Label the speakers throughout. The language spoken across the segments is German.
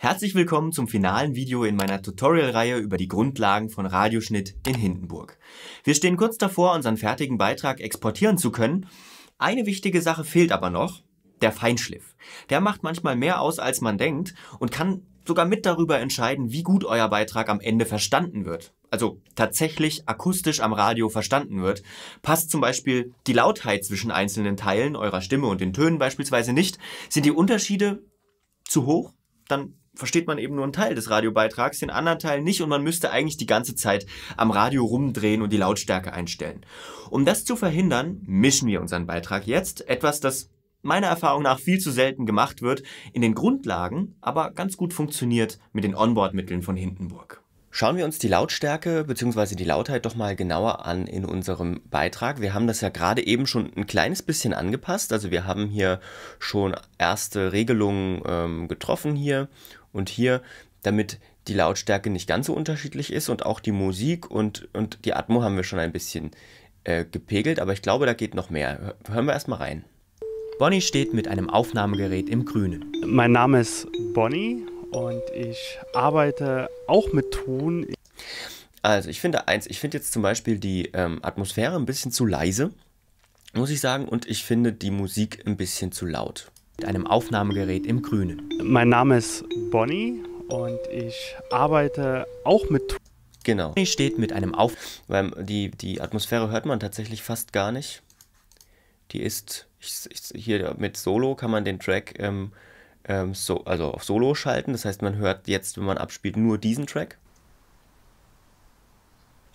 Speaker 1: Herzlich willkommen zum finalen Video in meiner Tutorial-Reihe über die Grundlagen von Radioschnitt in Hindenburg. Wir stehen kurz davor, unseren fertigen Beitrag exportieren zu können. Eine wichtige Sache fehlt aber noch, der Feinschliff. Der macht manchmal mehr aus, als man denkt und kann sogar mit darüber entscheiden, wie gut euer Beitrag am Ende verstanden wird. Also tatsächlich akustisch am Radio verstanden wird. Passt zum Beispiel die Lautheit zwischen einzelnen Teilen eurer Stimme und den Tönen beispielsweise nicht? Sind die Unterschiede zu hoch? Dann versteht man eben nur einen Teil des Radiobeitrags, den anderen Teil nicht und man müsste eigentlich die ganze Zeit am Radio rumdrehen und die Lautstärke einstellen. Um das zu verhindern, mischen wir unseren Beitrag jetzt. Etwas, das meiner Erfahrung nach viel zu selten gemacht wird, in den Grundlagen aber ganz gut funktioniert mit den Onboard-Mitteln von Hindenburg. Schauen wir uns die Lautstärke bzw. die Lautheit doch mal genauer an in unserem Beitrag. Wir haben das ja gerade eben schon ein kleines bisschen angepasst. Also wir haben hier schon erste Regelungen ähm, getroffen hier und hier, damit die Lautstärke nicht ganz so unterschiedlich ist und auch die Musik und, und die Atmo haben wir schon ein bisschen äh, gepegelt, aber ich glaube, da geht noch mehr. Hören wir erstmal rein. Bonnie steht mit einem Aufnahmegerät im Grünen. Mein Name ist Bonnie und ich arbeite auch mit Ton. Also ich finde eins, ich finde jetzt zum Beispiel die ähm, Atmosphäre ein bisschen zu leise, muss ich sagen, und ich finde die Musik ein bisschen zu laut mit einem Aufnahmegerät im Grünen. Mein Name ist Bonnie und ich arbeite auch mit. Genau. Bonnie steht mit einem Auf. Weil die, die Atmosphäre hört man tatsächlich fast gar nicht. Die ist. Ich, ich, hier mit Solo kann man den Track ähm, ähm, so, also auf Solo schalten. Das heißt, man hört jetzt, wenn man abspielt, nur diesen Track.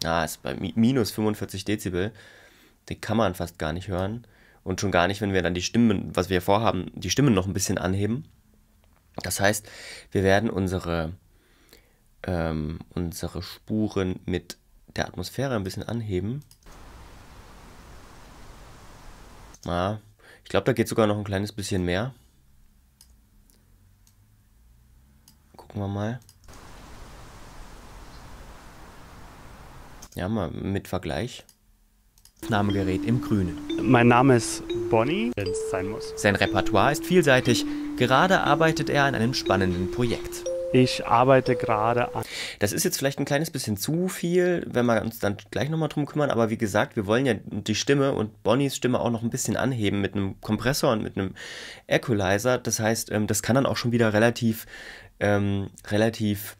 Speaker 1: Ah, ist bei minus 45 Dezibel. Den kann man fast gar nicht hören. Und schon gar nicht, wenn wir dann die Stimmen, was wir vorhaben, die Stimmen noch ein bisschen anheben. Das heißt, wir werden unsere, ähm, unsere Spuren mit der Atmosphäre ein bisschen anheben. Ja, ich glaube, da geht sogar noch ein kleines bisschen mehr. Gucken wir mal. Ja, mal mit Vergleich. Aufnahmegerät im Grünen. Mein Name ist Bonnie, wenn es sein muss. Sein Repertoire ist vielseitig. Gerade arbeitet er an einem spannenden Projekt. Ich arbeite gerade an. Das ist jetzt vielleicht ein kleines bisschen zu viel, wenn wir uns dann gleich nochmal drum kümmern. Aber wie gesagt, wir wollen ja die Stimme und Bonnies Stimme auch noch ein bisschen anheben mit einem Kompressor und mit einem Equalizer. Das heißt, ähm, das kann dann auch schon wieder relativ, ähm, relativ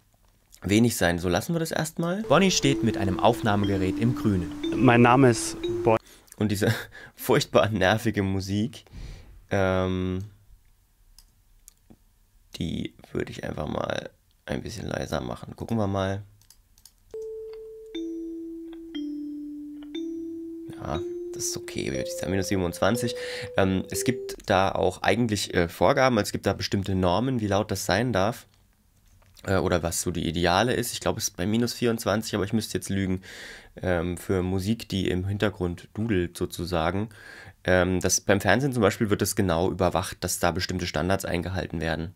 Speaker 1: wenig sein. So lassen wir das erstmal. Bonnie steht mit einem Aufnahmegerät im Grünen. Mein Name ist Bonnie. Und diese furchtbar nervige Musik, ähm, die würde ich einfach mal ein bisschen leiser machen. Gucken wir mal. Ja, das ist okay, würde ich sagen, minus 27. Ähm, es gibt da auch eigentlich äh, Vorgaben, es gibt da bestimmte Normen, wie laut das sein darf. Äh, oder was so die ideale ist. Ich glaube, es ist bei minus 24, aber ich müsste jetzt lügen, ähm, für Musik, die im Hintergrund dudelt sozusagen. Ähm, das, beim Fernsehen zum Beispiel wird das genau überwacht, dass da bestimmte Standards eingehalten werden.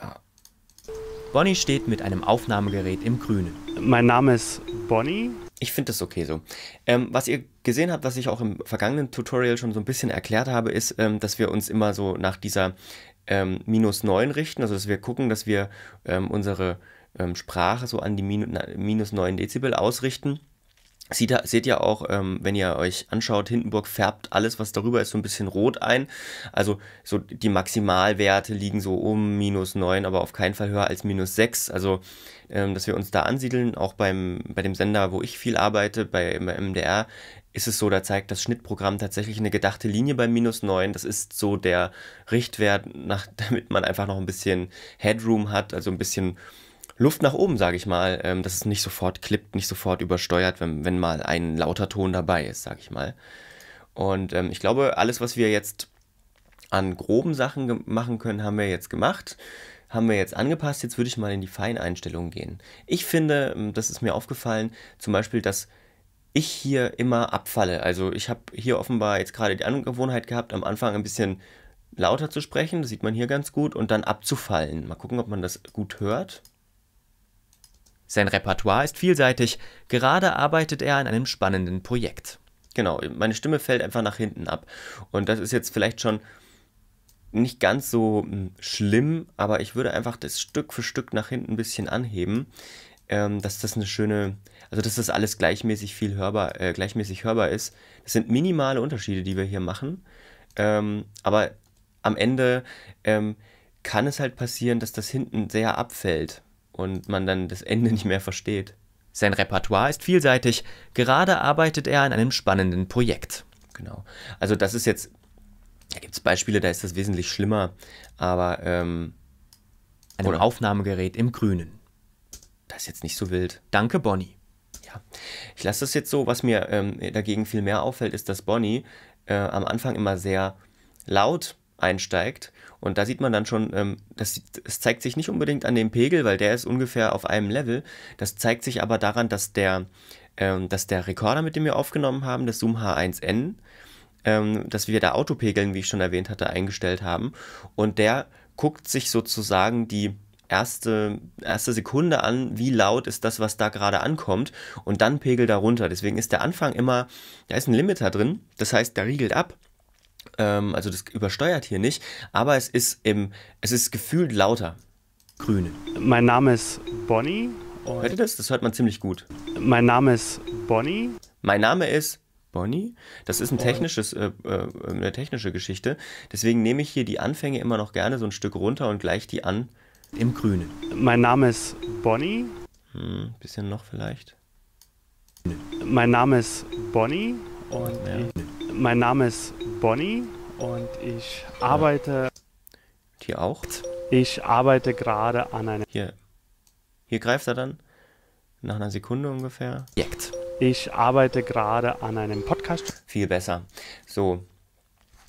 Speaker 1: Ja. Bonnie steht mit einem Aufnahmegerät im Grünen. Mein Name ist Bonnie. Ich finde das okay so. Ähm, was ihr gesehen habt, was ich auch im vergangenen Tutorial schon so ein bisschen erklärt habe, ist, ähm, dass wir uns immer so nach dieser ähm, minus 9 richten, also dass wir gucken, dass wir ähm, unsere ähm, Sprache so an die minus 9 Dezibel ausrichten. Sieht, seht ihr auch, ähm, wenn ihr euch anschaut, Hindenburg färbt alles, was darüber ist, so ein bisschen rot ein. Also so die Maximalwerte liegen so um minus 9, aber auf keinen Fall höher als minus 6. Also ähm, dass wir uns da ansiedeln, auch beim, bei dem Sender, wo ich viel arbeite, bei, MDR, ist es so, da zeigt das Schnittprogramm tatsächlich eine gedachte Linie bei minus 9. Das ist so der Richtwert, nach, damit man einfach noch ein bisschen Headroom hat, also ein bisschen Luft nach oben, sage ich mal, ähm, dass es nicht sofort klippt, nicht sofort übersteuert, wenn, wenn mal ein lauter Ton dabei ist, sage ich mal. Und ähm, ich glaube, alles, was wir jetzt an groben Sachen machen können, haben wir jetzt gemacht. Haben wir jetzt angepasst. Jetzt würde ich mal in die Feineinstellungen gehen. Ich finde, ähm, das ist mir aufgefallen, zum Beispiel, dass ich hier immer abfalle. Also ich habe hier offenbar jetzt gerade die Angewohnheit gehabt, am Anfang ein bisschen lauter zu sprechen. Das sieht man hier ganz gut. Und dann abzufallen. Mal gucken, ob man das gut hört. Sein Repertoire ist vielseitig, gerade arbeitet er an einem spannenden Projekt. Genau, meine Stimme fällt einfach nach hinten ab. Und das ist jetzt vielleicht schon nicht ganz so hm, schlimm, aber ich würde einfach das Stück für Stück nach hinten ein bisschen anheben, ähm, dass das eine schöne, also dass das alles gleichmäßig viel hörbar, äh, gleichmäßig hörbar ist. Das sind minimale Unterschiede, die wir hier machen, ähm, aber am Ende ähm, kann es halt passieren, dass das hinten sehr abfällt und man dann das Ende nicht mehr versteht. Sein Repertoire ist vielseitig. Gerade arbeitet er an einem spannenden Projekt. Genau. Also das ist jetzt, da gibt es Beispiele, da ist das wesentlich schlimmer, aber ähm, an Aufnahmegerät im Grünen. Das ist jetzt nicht so wild. Danke, Bonnie. Ja, ich lasse das jetzt so. Was mir ähm, dagegen viel mehr auffällt, ist, dass Bonnie äh, am Anfang immer sehr laut einsteigt. Und da sieht man dann schon, ähm, das, das, zeigt sich nicht unbedingt an dem Pegel, weil der ist ungefähr auf einem Level. Das zeigt sich aber daran, dass der, ähm, dass der Rekorder, mit dem wir aufgenommen haben, das Zoom H1N, ähm, dass wir da Autopegeln, wie ich schon erwähnt hatte, eingestellt haben. Und der guckt sich sozusagen die erste, erste Sekunde an, wie laut ist das, was da gerade ankommt und dann Pegel runter. Deswegen ist der Anfang immer, da ist ein Limiter drin, das heißt, der riegelt ab ähm, also das übersteuert hier nicht, aber es ist, im, es ist gefühlt lauter. Grün. Mein Name ist Bonnie. Hört ihr das? Das hört man ziemlich gut. Mein Name ist Bonnie. Mein Name ist Bonnie. Das ist ein technisches, äh, äh, eine technische Geschichte. Deswegen nehme ich hier die Anfänge immer noch gerne so ein Stück runter und gleich die an im Grünen. Mein Name ist Bonnie. Hm, bisschen noch vielleicht. Mein Name ist Bonnie.
Speaker 2: Und, ja. Mein Name ist Bonnie und ich arbeite. Hier auch? Ich arbeite gerade an einem. Hier. Hier greift er dann.
Speaker 1: Nach einer Sekunde ungefähr.
Speaker 2: Jekt. Ich arbeite gerade an einem
Speaker 1: Podcast. Viel besser. So.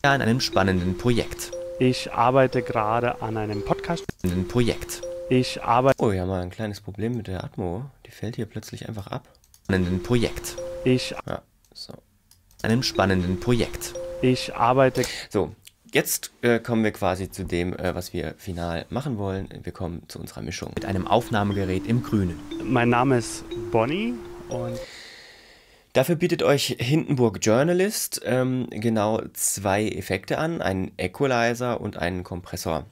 Speaker 1: Ja, an einem spannenden Projekt. Ich arbeite gerade an einem Podcast. Ein Projekt. Ich arbeite. Oh, wir haben mal ein kleines Problem mit der Atmo. Die fällt hier plötzlich einfach ab. Spannenden Projekt. Ich. Ja, so. An Einem spannenden Projekt. Ich arbeite. So, jetzt äh, kommen wir quasi zu dem, äh, was wir final machen wollen. Wir kommen zu unserer Mischung mit einem Aufnahmegerät im Grünen. Mein Name ist Bonnie und. Dafür bietet euch Hindenburg Journalist ähm, genau zwei Effekte an, einen Equalizer und einen Kompressor.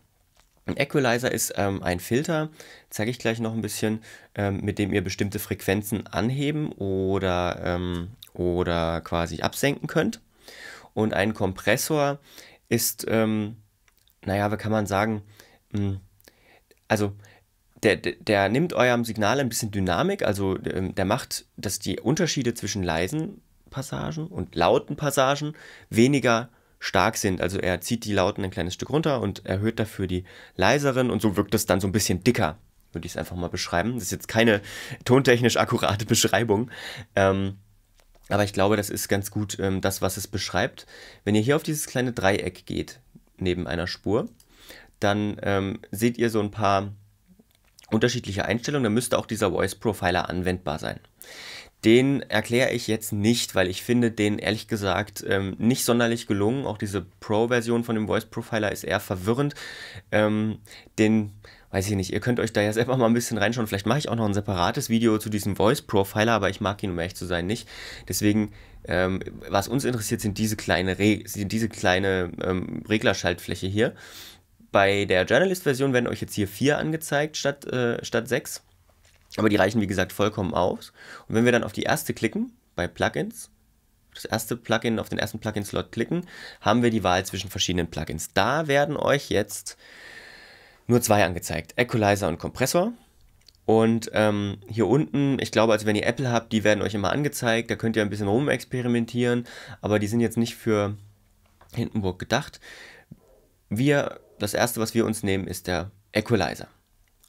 Speaker 1: Ein Equalizer ist ähm, ein Filter, zeige ich gleich noch ein bisschen, ähm, mit dem ihr bestimmte Frequenzen anheben oder, ähm, oder quasi absenken könnt. Und ein Kompressor ist, ähm, naja, wie kann man sagen, hm, also der, der, der, nimmt eurem Signal ein bisschen Dynamik, also ähm, der macht, dass die Unterschiede zwischen leisen Passagen und lauten Passagen weniger stark sind. Also er zieht die Lauten ein kleines Stück runter und erhöht dafür die leiseren und so wirkt das dann so ein bisschen dicker, würde ich es einfach mal beschreiben. Das ist jetzt keine tontechnisch akkurate Beschreibung. Ähm, aber ich glaube, das ist ganz gut ähm, das, was es beschreibt. Wenn ihr hier auf dieses kleine Dreieck geht, neben einer Spur, dann ähm, seht ihr so ein paar unterschiedliche Einstellungen. Da müsste auch dieser Voice Profiler anwendbar sein. Den erkläre ich jetzt nicht, weil ich finde den ehrlich gesagt ähm, nicht sonderlich gelungen. Auch diese Pro-Version von dem Voice Profiler ist eher verwirrend. Ähm, den weiß ich nicht, ihr könnt euch da ja selber mal ein bisschen reinschauen. Vielleicht mache ich auch noch ein separates Video zu diesem Voice Profiler, aber ich mag ihn, um ehrlich zu sein, nicht. Deswegen, ähm, was uns interessiert, sind diese kleine, Re sind diese kleine ähm, Reglerschaltfläche hier. Bei der Journalist-Version werden euch jetzt hier vier angezeigt statt, äh, statt sechs. Aber die reichen, wie gesagt, vollkommen aus. Und wenn wir dann auf die erste klicken, bei Plugins, das erste Plugin, auf den ersten Plugin-Slot klicken, haben wir die Wahl zwischen verschiedenen Plugins. Da werden euch jetzt nur zwei angezeigt, Equalizer und Kompressor. Und ähm, hier unten, ich glaube, also wenn ihr Apple habt, die werden euch immer angezeigt, da könnt ihr ein bisschen rumexperimentieren, aber die sind jetzt nicht für Hindenburg gedacht. Wir, das erste, was wir uns nehmen, ist der Equalizer.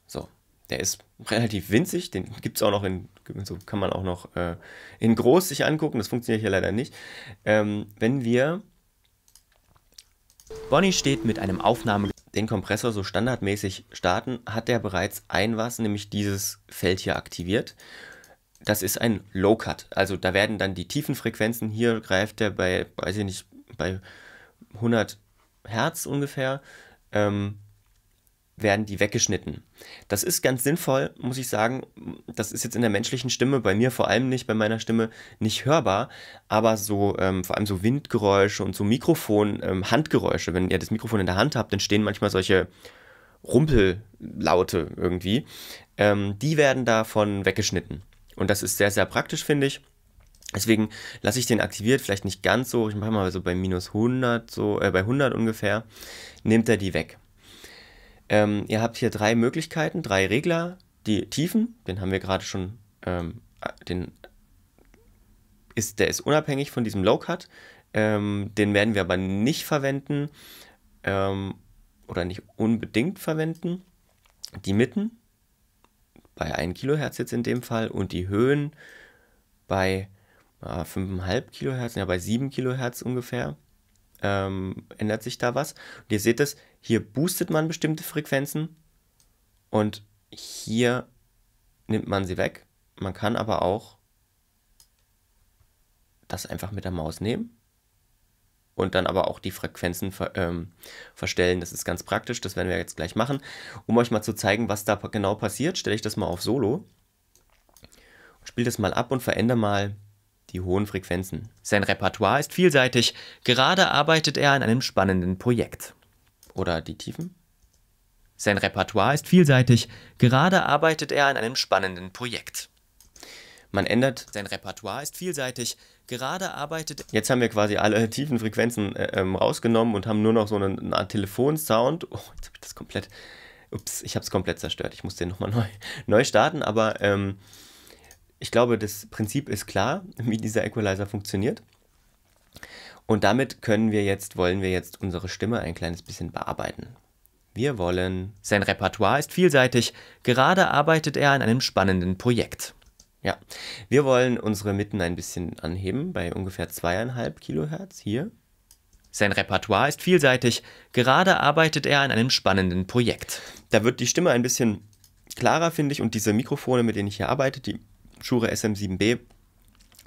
Speaker 1: So, der ist relativ winzig, den gibt es auch noch in, so also kann man auch noch äh, in groß sich angucken, das funktioniert hier leider nicht. Ähm, wenn wir... Bonnie steht mit einem Aufnahme den Kompressor so standardmäßig starten, hat er bereits ein was, nämlich dieses Feld hier aktiviert. Das ist ein Low Cut. Also da werden dann die tiefen Frequenzen, hier greift er bei, weiß ich nicht, bei 100 Hertz ungefähr, ähm, werden die weggeschnitten. Das ist ganz sinnvoll, muss ich sagen. Das ist jetzt in der menschlichen Stimme, bei mir vor allem nicht, bei meiner Stimme nicht hörbar. Aber so, ähm, vor allem so Windgeräusche und so Mikrofon, ähm, Handgeräusche, wenn ihr das Mikrofon in der Hand habt, dann stehen manchmal solche Rumpellaute irgendwie. Ähm, die werden davon weggeschnitten. Und das ist sehr, sehr praktisch, finde ich. Deswegen lasse ich den aktiviert, vielleicht nicht ganz so. Ich mache mal so bei minus 100, so, äh, bei 100 ungefähr. Nimmt er die weg. Ähm, ihr habt hier drei Möglichkeiten, drei Regler. Die Tiefen, den haben wir gerade schon, ähm, den ist, der ist unabhängig von diesem Low-Cut. Ähm, den werden wir aber nicht verwenden ähm, oder nicht unbedingt verwenden. Die Mitten bei 1 Kilohertz jetzt in dem Fall und die Höhen bei äh, ah, 5,5 Kilohertz, ja bei 7 Kilohertz ungefähr. Ähm, ändert sich da was. Und ihr seht es, hier boostet man bestimmte Frequenzen und hier nimmt man sie weg. Man kann aber auch das einfach mit der Maus nehmen und dann aber auch die Frequenzen ver ähm, verstellen. Das ist ganz praktisch, das werden wir jetzt gleich machen. Um euch mal zu zeigen, was da genau passiert, stelle ich das mal auf Solo. Spiele das mal ab und verändere mal die hohen Frequenzen. Sein Repertoire ist vielseitig. Gerade arbeitet er an einem spannenden Projekt oder die Tiefen? Sein Repertoire ist vielseitig. Gerade arbeitet er an einem spannenden Projekt. Man ändert. Sein Repertoire ist vielseitig. Gerade arbeitet. Jetzt haben wir quasi alle tiefen Frequenzen äh, ähm, rausgenommen und haben nur noch so einen, eine Art Telefonsound. Oh, jetzt habe ich das komplett. Ups, ich habe es komplett zerstört. Ich muss den nochmal neu, neu starten. Aber ähm, ich glaube, das Prinzip ist klar, wie dieser Equalizer funktioniert. Und damit können wir jetzt, wollen wir jetzt unsere Stimme ein kleines bisschen bearbeiten. Wir wollen. Sein Repertoire ist vielseitig. Gerade arbeitet er an einem spannenden Projekt. Ja, wir wollen unsere Mitten ein bisschen anheben bei ungefähr zweieinhalb Kilohertz hier. Sein Repertoire ist vielseitig. Gerade arbeitet er an einem spannenden Projekt. Da wird die Stimme ein bisschen klarer, finde ich, und diese Mikrofone, mit denen ich hier arbeite, die Shure SM7B,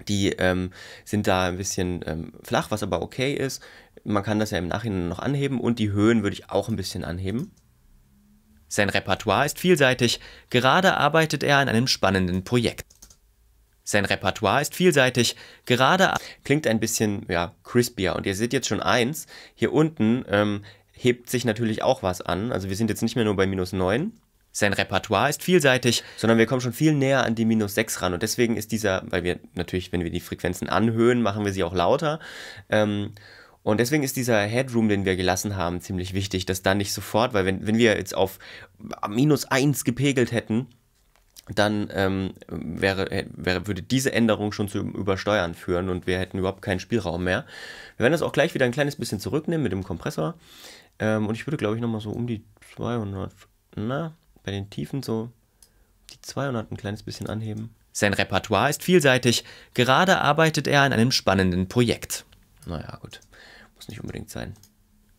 Speaker 1: die ähm, sind da ein bisschen ähm, flach, was aber okay ist. Man kann das ja im Nachhinein noch anheben und die Höhen würde ich auch ein bisschen anheben. Sein Repertoire ist vielseitig. Gerade arbeitet er an einem spannenden Projekt. Sein Repertoire ist vielseitig. Gerade klingt ein bisschen ja crispier und ihr seht jetzt schon eins. Hier unten ähm, hebt sich natürlich auch was an. Also wir sind jetzt nicht mehr nur bei minus 9, sein Repertoire ist vielseitig, sondern wir kommen schon viel näher an die minus 6 ran. Und deswegen ist dieser, weil wir natürlich, wenn wir die Frequenzen anhöhen, machen wir sie auch lauter. Ähm, und deswegen ist dieser Headroom, den wir gelassen haben, ziemlich wichtig, dass da nicht sofort, weil wenn, wenn wir jetzt auf minus 1 gepegelt hätten, dann ähm, wäre, wäre, würde diese Änderung schon zu Übersteuern führen und wir hätten überhaupt keinen Spielraum mehr. Wir werden das auch gleich wieder ein kleines bisschen zurücknehmen mit dem Kompressor. Ähm, und ich würde, glaube ich, nochmal so um die 200, na, bei den Tiefen so die 200 ein kleines bisschen anheben. Sein Repertoire ist vielseitig. Gerade arbeitet er an einem spannenden Projekt. Naja, gut. Muss nicht unbedingt sein.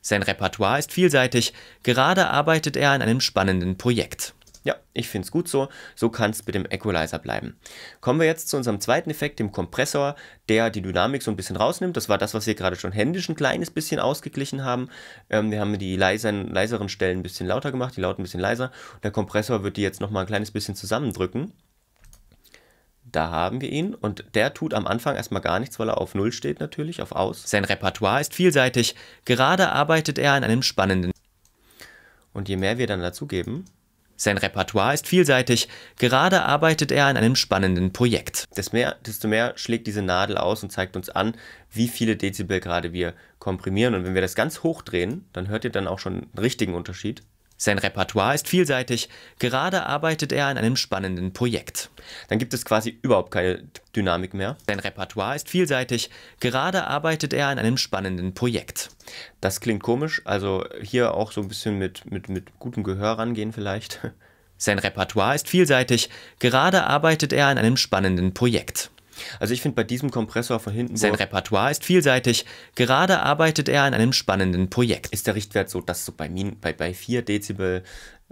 Speaker 1: Sein Repertoire ist vielseitig. Gerade arbeitet er an einem spannenden Projekt. Ja, ich finde es gut so. So kann es mit dem Equalizer bleiben. Kommen wir jetzt zu unserem zweiten Effekt, dem Kompressor, der die Dynamik so ein bisschen rausnimmt. Das war das, was wir gerade schon händisch ein kleines bisschen ausgeglichen haben. Ähm, wir haben die leiseren, leiseren Stellen ein bisschen lauter gemacht, die lauten ein bisschen leiser. Der Kompressor wird die jetzt nochmal ein kleines bisschen zusammendrücken. Da haben wir ihn und der tut am Anfang erstmal gar nichts, weil er auf Null steht natürlich, auf Aus. Sein Repertoire ist vielseitig. Gerade arbeitet er an einem spannenden. Und je mehr wir dann dazugeben, sein Repertoire ist vielseitig, gerade arbeitet er an einem spannenden Projekt. Mehr, desto mehr schlägt diese Nadel aus und zeigt uns an, wie viele Dezibel gerade wir komprimieren. Und wenn wir das ganz hoch drehen, dann hört ihr dann auch schon einen richtigen Unterschied. Sein Repertoire ist vielseitig, gerade arbeitet er an einem spannenden Projekt. Dann gibt es quasi überhaupt keine Dynamik mehr. Sein Repertoire ist vielseitig, gerade arbeitet er an einem spannenden Projekt. Das klingt komisch, also hier auch so ein bisschen mit, mit, mit gutem Gehör rangehen vielleicht. Sein Repertoire ist vielseitig, gerade arbeitet er an einem spannenden Projekt. Also ich finde bei diesem Kompressor von hinten. Sein Repertoire ist vielseitig. Gerade arbeitet er an einem spannenden Projekt. Ist der Richtwert so, dass so bei, min, bei, bei 4 Dezibel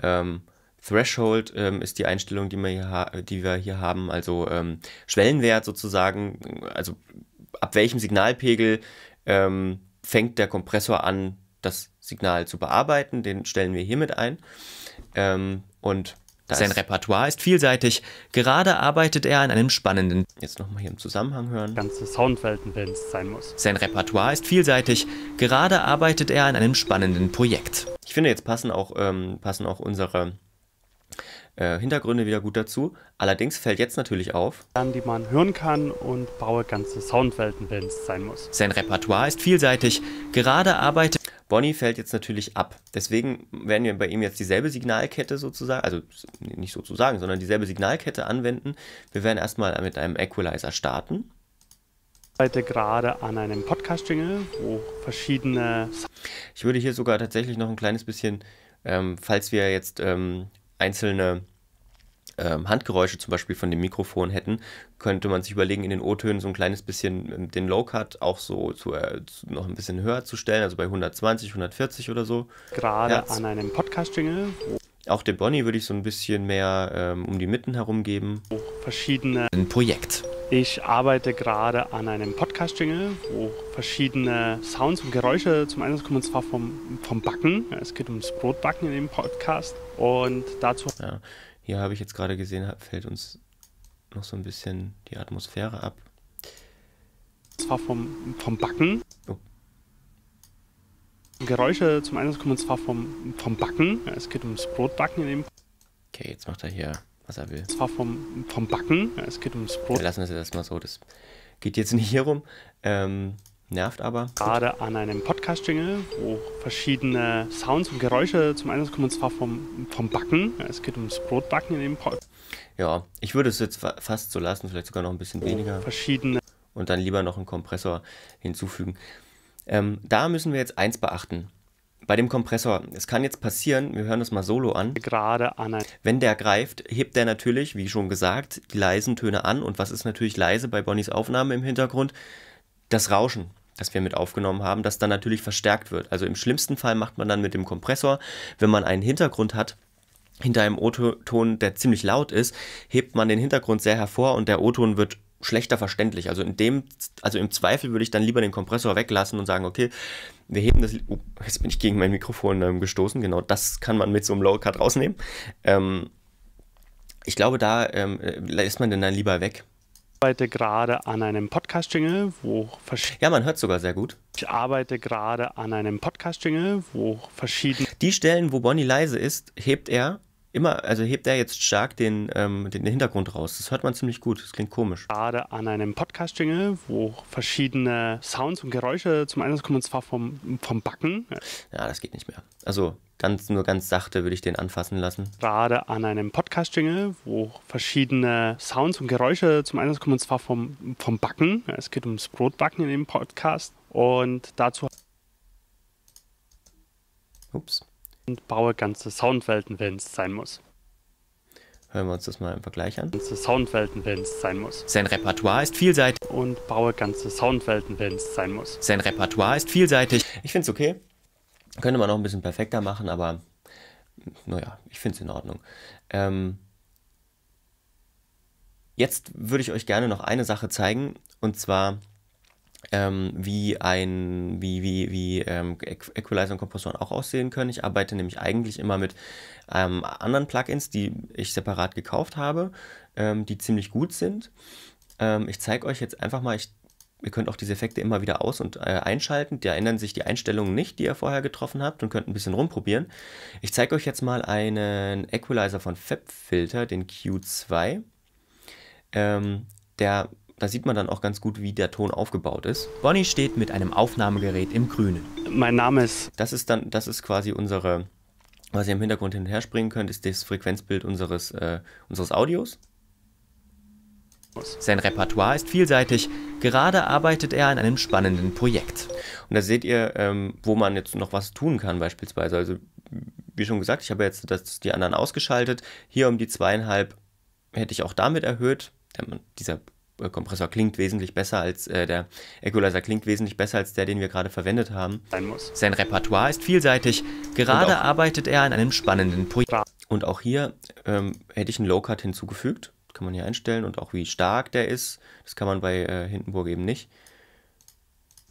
Speaker 1: ähm, Threshold ähm, ist die Einstellung, die wir hier, die wir hier haben, also ähm, Schwellenwert sozusagen, also ab welchem Signalpegel ähm, fängt der Kompressor an, das Signal zu bearbeiten, den stellen wir hiermit ein. Ähm, und das Sein Repertoire ist vielseitig. Gerade arbeitet er an einem spannenden. Jetzt nochmal hier im Zusammenhang hören. Ganze Soundwelten sein muss. Sein Repertoire ist vielseitig. Gerade arbeitet er an einem spannenden Projekt. Ich finde, jetzt passen auch, ähm, passen auch unsere äh, Hintergründe wieder gut dazu. Allerdings fällt jetzt natürlich auf,
Speaker 2: an die man hören kann und baue ganze Soundwelten
Speaker 1: wenn es sein muss. Sein Repertoire ist vielseitig. Gerade arbeitet Bonnie fällt jetzt natürlich ab. Deswegen werden wir bei ihm jetzt dieselbe Signalkette sozusagen, also nicht sozusagen, sondern dieselbe Signalkette anwenden. Wir werden erstmal mit einem Equalizer starten. Heute gerade an einem Podcast-Jingle, wo verschiedene... Ich würde hier sogar tatsächlich noch ein kleines bisschen, ähm, falls wir jetzt ähm, einzelne ähm, Handgeräusche zum Beispiel von dem Mikrofon hätten, könnte man sich überlegen, in den O-Tönen so ein kleines bisschen ähm, den Low-Cut auch so zu, äh, zu, noch ein bisschen höher zu stellen, also bei 120, 140 oder so. Gerade Herz. an einem Podcast-Jingle. Auch der Bonnie würde ich so ein bisschen mehr ähm, um die Mitten herum geben.
Speaker 2: Verschiedene. Ein Projekt. Ich arbeite gerade an einem Podcast-Jingle, wo verschiedene Sounds und Geräusche zum Einsatz kommen, und zwar vom, vom Backen. Es geht ums Brotbacken in dem Podcast. Und dazu. Ja.
Speaker 1: Hier habe ich jetzt gerade gesehen, fällt uns noch so ein bisschen die Atmosphäre ab.
Speaker 2: Und Zwar vom, vom Backen. Oh. Geräusche zum einen kommen zwar vom, vom
Speaker 1: Backen. Ja, es geht ums Brotbacken in dem. Okay, jetzt macht er hier, was er will. Und Zwar vom, vom Backen. Ja, es geht ums Brot. Wir lassen das jetzt erstmal so. Das geht jetzt nicht hier rum. Ähm, nervt
Speaker 2: aber. Gerade an einem Podcast-Jingle, wo verschiedene Sounds und Geräusche
Speaker 1: zum Einsatz kommen, und zwar vom, vom Backen. Es geht ums Brotbacken in dem Podcast. Ja, ich würde es jetzt fast so lassen, vielleicht sogar noch ein bisschen weniger. Verschiedene. Und dann lieber noch einen Kompressor hinzufügen. Ähm, da müssen wir jetzt eins beachten. Bei dem Kompressor, es kann jetzt passieren, wir hören das mal solo an. Gerade an. Wenn der greift, hebt der natürlich, wie schon gesagt, die leisen Töne an. Und was ist natürlich leise bei Bonnies Aufnahme im Hintergrund? Das Rauschen das wir mit aufgenommen haben, das dann natürlich verstärkt wird. Also im schlimmsten Fall macht man dann mit dem Kompressor, wenn man einen Hintergrund hat, hinter einem O-Ton, der ziemlich laut ist, hebt man den Hintergrund sehr hervor und der O-Ton wird schlechter verständlich. Also in dem, also im Zweifel würde ich dann lieber den Kompressor weglassen und sagen, okay, wir heben das. Oh, jetzt bin ich gegen mein Mikrofon ähm, gestoßen. Genau, das kann man mit so einem Low Cut rausnehmen. Ähm, ich glaube, da ähm, äh, lässt man den dann lieber weg arbeite gerade an einem Podcast-Jingle, wo Ja, man hört sogar sehr gut. Ich arbeite gerade an einem Podcast-Jingle, wo verschiedene Die Stellen, wo Bonnie leise ist, hebt er immer, also hebt er jetzt stark den, ähm, den Hintergrund raus. Das hört man ziemlich gut. Das klingt komisch. Gerade an einem Podcast-Jingle, wo verschiedene Sounds
Speaker 2: und Geräusche zum Einsatz kommen, und zwar vom, vom Backen.
Speaker 1: Ja, das geht nicht mehr. Also ganz, nur ganz sachte würde ich den anfassen lassen.
Speaker 2: Gerade an einem Podcast-Jingle, wo verschiedene Sounds und Geräusche zum Einsatz kommen, und zwar vom, vom Backen. Es geht ums Brotbacken in dem Podcast. Und dazu. Ups und baue ganze Soundwelten, wenn es sein muss.
Speaker 1: Hören wir uns das mal im Vergleich an. Ganze Soundwelten, wenn es sein muss. Sein Repertoire ist vielseitig. Und baue ganze Soundwelten, wenn es sein muss. Sein Repertoire ist vielseitig. Ich finde es okay. Könnte man noch ein bisschen perfekter machen, aber naja, ich finde es in Ordnung. Ähm, jetzt würde ich euch gerne noch eine Sache zeigen. Und zwar ähm, wie ein, wie, wie, wie ähm, Equalizer und Kompressoren auch aussehen können. Ich arbeite nämlich eigentlich immer mit ähm, anderen Plugins, die ich separat gekauft habe, ähm, die ziemlich gut sind. Ähm, ich zeige euch jetzt einfach mal, ich, ihr könnt auch diese Effekte immer wieder aus- und äh, einschalten. Da ändern sich die Einstellungen nicht, die ihr vorher getroffen habt und könnt ein bisschen rumprobieren. Ich zeige euch jetzt mal einen Equalizer von FabFilter, den Q2. Ähm, der da sieht man dann auch ganz gut, wie der Ton aufgebaut ist. Bonnie steht mit einem Aufnahmegerät im Grünen. Mein Name ist. Das ist dann, das ist quasi unsere, was ihr im Hintergrund hin und her springen könnt, ist das Frequenzbild unseres, äh, unseres Audios. Sein Repertoire ist vielseitig. Gerade arbeitet er an einem spannenden Projekt. Und da seht ihr, ähm, wo man jetzt noch was tun kann, beispielsweise. Also, wie schon gesagt, ich habe jetzt das, die anderen ausgeschaltet. Hier um die zweieinhalb hätte ich auch damit erhöht. Dieser äh, Kompressor klingt wesentlich besser als äh, der Equalizer klingt wesentlich besser als der, den wir gerade verwendet haben. Sein, muss. Sein Repertoire ist vielseitig. Gerade arbeitet er an einem spannenden Projekt. Und auch hier ähm, hätte ich einen Low Cut hinzugefügt. Kann man hier einstellen und auch wie stark der ist. Das kann man bei äh, Hindenburg eben nicht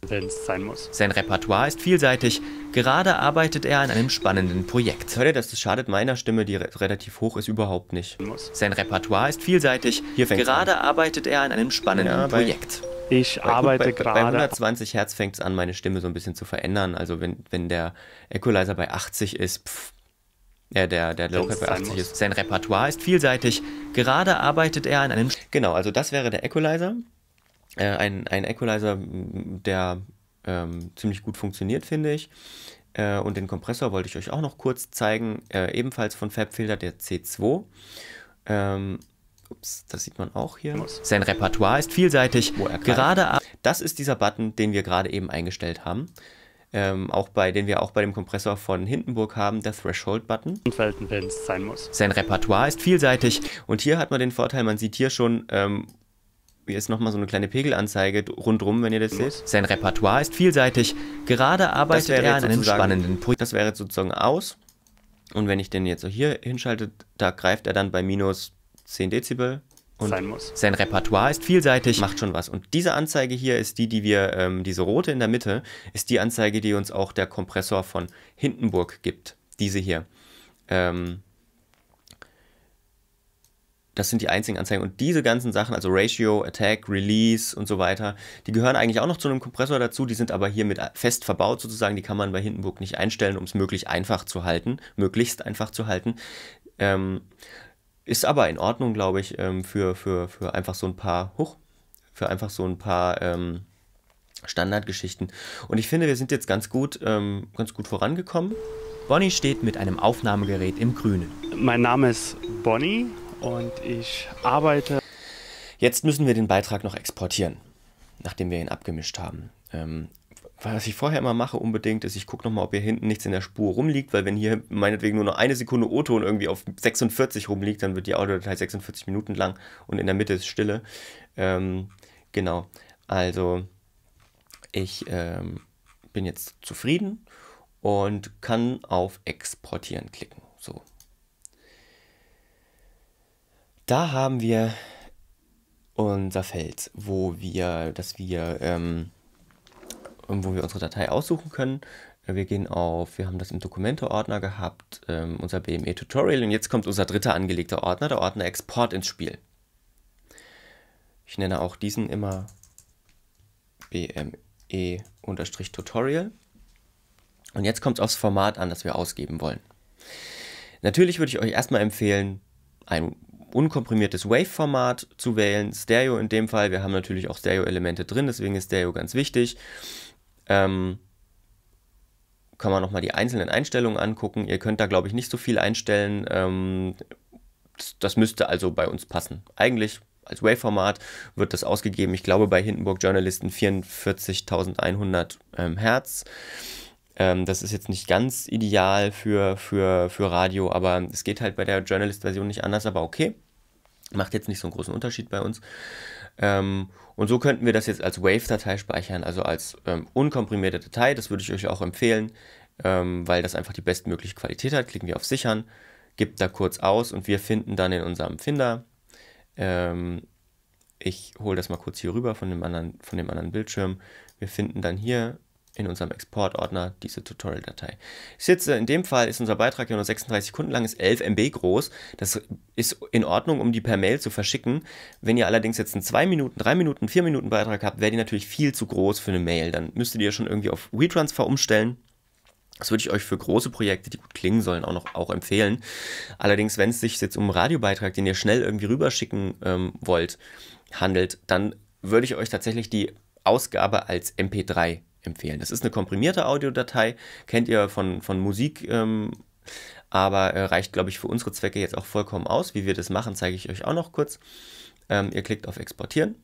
Speaker 1: wenn es sein muss. Sein Repertoire ist vielseitig. Gerade arbeitet er an einem spannenden Projekt. Hört ihr das? schadet meiner Stimme, die re relativ hoch ist, überhaupt nicht. Muss. Sein Repertoire ist vielseitig. Hier fängt Gerade an. arbeitet er an einem spannenden ja, Projekt. Ich arbeite bei, bei, gerade. Bei 120 Hertz fängt es an, meine Stimme so ein bisschen zu verändern. Also wenn, wenn der Equalizer bei 80 ist, pff, ja, äh, der, der Low bei 80 ist. Sein Repertoire ist vielseitig. Gerade arbeitet er an einem... Genau, also das wäre der Equalizer. Äh, ein, ein Equalizer, der ähm, ziemlich gut funktioniert, finde ich. Äh, und den Kompressor wollte ich euch auch noch kurz zeigen, äh, ebenfalls von Fabfilter, der C2. Ähm, ups, das sieht man auch hier. Sein Repertoire ist vielseitig. Oh, gerade das ist dieser Button, den wir gerade eben eingestellt haben. Ähm, auch bei, den wir auch bei dem Kompressor von Hindenburg haben, der Threshold-Button. Und wenn es sein muss. Sein Repertoire ist vielseitig und hier hat man den Vorteil, man sieht hier schon, ähm, hier ist nochmal so eine kleine Pegelanzeige rundrum, wenn ihr das seht. Sein Repertoire ist vielseitig. Gerade arbeitet er an einem spannenden Projekt. Das wäre jetzt sozusagen aus. Und wenn ich den jetzt so hier hinschalte, da greift er dann bei minus 10 Dezibel. Und sein muss. Sein Repertoire ist vielseitig, macht schon was. Und diese Anzeige hier ist die, die wir, ähm, diese rote in der Mitte, ist die Anzeige, die uns auch der Kompressor von Hindenburg gibt. Diese hier. Ähm, das sind die einzigen Anzeigen. Und diese ganzen Sachen, also Ratio, Attack, Release und so weiter, die gehören eigentlich auch noch zu einem Kompressor dazu. Die sind aber hier mit fest verbaut sozusagen. Die kann man bei Hindenburg nicht einstellen, um es möglichst einfach zu halten. Möglichst einfach zu halten. Ähm, ist aber in Ordnung, glaube ich, ähm, für, für, für einfach so ein paar, hoch, für einfach so ein paar ähm, Standardgeschichten. Und ich finde, wir sind jetzt ganz gut, ähm, ganz gut vorangekommen. Bonnie steht mit einem Aufnahmegerät im Grünen. Mein Name ist Bonnie und ich arbeite. Jetzt müssen wir den Beitrag noch exportieren, nachdem wir ihn abgemischt haben. Ähm, was ich vorher immer mache unbedingt, ist, ich gucke nochmal, ob hier hinten nichts in der Spur rumliegt, weil wenn hier meinetwegen nur noch eine Sekunde O-Ton irgendwie auf 46 rumliegt, dann wird die Audiodatei 46 Minuten lang und in der Mitte ist Stille. Ähm, genau, also ich ähm, bin jetzt zufrieden und kann auf Exportieren klicken. So. Da haben wir unser Feld, wo wir, dass wir, ähm, wo wir unsere Datei aussuchen können. Äh, wir gehen auf, wir haben das im Dokumente-Ordner gehabt, ähm, unser BME-Tutorial und jetzt kommt unser dritter angelegter Ordner, der Ordner Export ins Spiel. Ich nenne auch diesen immer BME-Tutorial. Und jetzt kommt es aufs Format an, das wir ausgeben wollen. Natürlich würde ich euch erstmal empfehlen, ein unkomprimiertes Wave-Format zu wählen, Stereo in dem Fall. Wir haben natürlich auch Stereo-Elemente drin, deswegen ist Stereo ganz wichtig. Ähm, kann man nochmal die einzelnen Einstellungen angucken. Ihr könnt da, glaube ich, nicht so viel einstellen. Ähm, das müsste also bei uns passen. Eigentlich als Wave-Format wird das ausgegeben, ich glaube, bei Hindenburg Journalisten 44.100 ähm, Hertz. Ähm, das ist jetzt nicht ganz ideal für, für, für Radio, aber es geht halt bei der Journalist-Version nicht anders, aber okay. Macht jetzt nicht so einen großen Unterschied bei uns. Ähm, und so könnten wir das jetzt als Wave-Datei speichern, also als ähm, unkomprimierte Datei. Das würde ich euch auch empfehlen, ähm, weil das einfach die bestmögliche Qualität hat. Klicken wir auf Sichern, gibt da kurz aus und wir finden dann in unserem Finder. Ähm, ich hole das mal kurz hier rüber von dem anderen, von dem anderen Bildschirm. Wir finden dann hier in unserem Exportordner diese Tutorial-Datei. Ist jetzt in dem Fall ist unser Beitrag ja nur 36 Sekunden lang, ist 11 MB groß. Das ist in Ordnung, um die per Mail zu verschicken. Wenn ihr allerdings jetzt einen 2 Minuten, 3 Minuten, 4 Minuten Beitrag habt, wäre die natürlich viel zu groß für eine Mail. Dann müsstet ihr schon irgendwie auf WeTransfer umstellen. Das würde ich euch für große Projekte, die gut klingen sollen, auch noch auch empfehlen. Allerdings, wenn es sich jetzt um einen Radiobeitrag, den ihr schnell irgendwie rüberschicken ähm, wollt, handelt, dann würde ich euch tatsächlich die Ausgabe als MP3 empfehlen. Das ist eine komprimierte Audiodatei, kennt ihr von, von Musik, ähm, aber äh, reicht, glaube ich, für unsere Zwecke jetzt auch vollkommen aus. Wie wir das machen, zeige ich euch auch noch kurz. Ähm, ihr klickt auf Exportieren,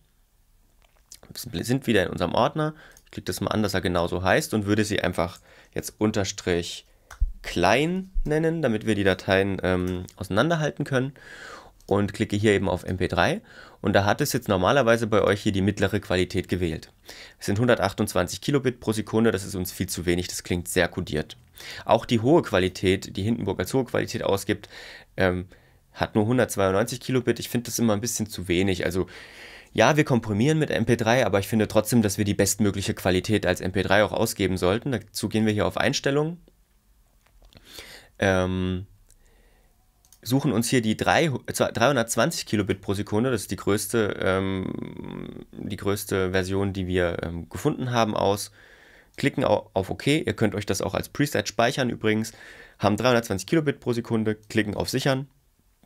Speaker 1: wir sind wieder in unserem Ordner. Ich klicke das mal an, dass er genauso heißt und würde sie einfach jetzt unterstrich klein nennen, damit wir die Dateien ähm, auseinanderhalten können und klicke hier eben auf MP3 und da hat es jetzt normalerweise bei euch hier die mittlere Qualität gewählt. Es sind 128 Kilobit pro Sekunde, das ist uns viel zu wenig, das klingt sehr kodiert. Auch die hohe Qualität, die Hindenburg als hohe Qualität ausgibt, ähm, hat nur 192 Kilobit. Ich finde das immer ein bisschen zu wenig. Also ja, wir komprimieren mit MP3, aber ich finde trotzdem, dass wir die bestmögliche Qualität als MP3 auch ausgeben sollten. Dazu gehen wir hier auf Einstellungen. Ähm, suchen uns hier die 320 Kilobit pro Sekunde, das ist die größte, ähm, die größte Version, die wir ähm, gefunden haben, aus. Klicken auf OK, ihr könnt euch das auch als Preset speichern übrigens, haben 320 Kilobit pro Sekunde, klicken auf Sichern.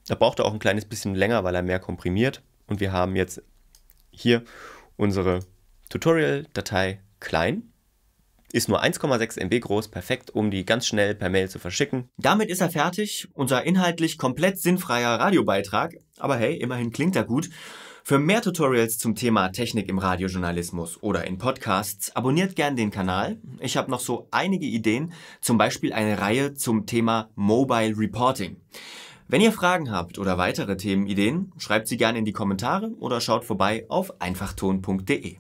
Speaker 1: Da braucht er auch ein kleines bisschen länger, weil er mehr komprimiert. Und wir haben jetzt hier unsere Tutorial-Datei klein ist nur 1,6 MB groß, perfekt, um die ganz schnell per Mail zu verschicken. Damit ist er fertig, unser inhaltlich komplett sinnfreier Radiobeitrag. Aber hey, immerhin klingt er gut. Für mehr Tutorials zum Thema Technik im Radiojournalismus oder in Podcasts abonniert gern den Kanal. Ich habe noch so einige Ideen, zum Beispiel eine Reihe zum Thema Mobile Reporting. Wenn ihr Fragen habt oder weitere Themenideen, schreibt sie gerne in die Kommentare oder schaut vorbei auf einfachton.de.